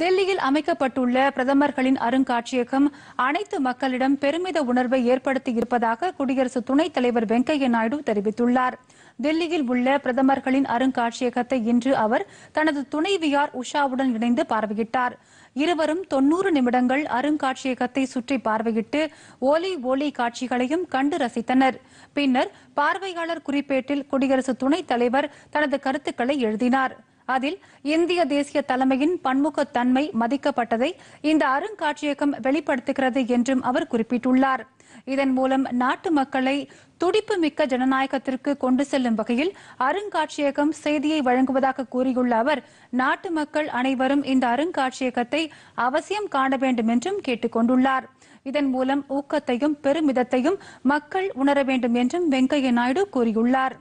டெல்லியில் அமைக்கப்பட்டுள்ள பிரதமர்களின் அருங்காட்சியகம் அனைத்து மக்களிடம் பெருமித உணர்வை ஏற்படுத்தி இருப்பதாக குடியரசு துணைத் தலைவர் வெங்கையா நாயுடு தெரிவித்துள்ளார் தில்லியில் உள்ள பிரதமர்களின் அருங்காட்சியகத்தை இன்று அவர் தனது துணைவியார் உஷாவுடன் இணைந்து பார்வையிட்டார் இருவரும் தொன்னூறு நிமிடங்கள் அருங்காட்சியகத்தை சுற்றி பார்வையிட்டு ஒலி ஒலி காட்சிகளையும் கண்டு ரசித்தனர் பின்னர் பார்வையாளர் குறிப்பேட்டில் குடியரசு துணைத் தலைவர் தனது கருத்துக்களை எழுதினாா் அதில் இந்திய தேசிய தலைமையின் பன்முகத்தன்மை மதிக்கப்பட்டதை இந்த அருங்காட்சியகம் வெளிப்படுத்துகிறது என்றும் அவர் குறிப்பிட்டுள்ளார் இதன் மூலம் நாட்டு மக்களை துடிப்பு மிக்க ஜனநாயகத்திற்கு கொண்டு செல்லும் வகையில் அருங்காட்சியகம் செய்தியை வழங்குவதாக கூறியுள்ள அவர் நாட்டு மக்கள் அனைவரும் இந்த அருங்காட்சியகத்தை அவசியம் காண வேண்டும் என்றும் கேட்டுக் கொண்டுள்ளார் இதன் மூலம் ஊக்கத்தையும் பெருமிதத்தையும் மக்கள் உணர வேண்டும் என்றும் வெங்கையா நாயுடு கூறியுள்ளார்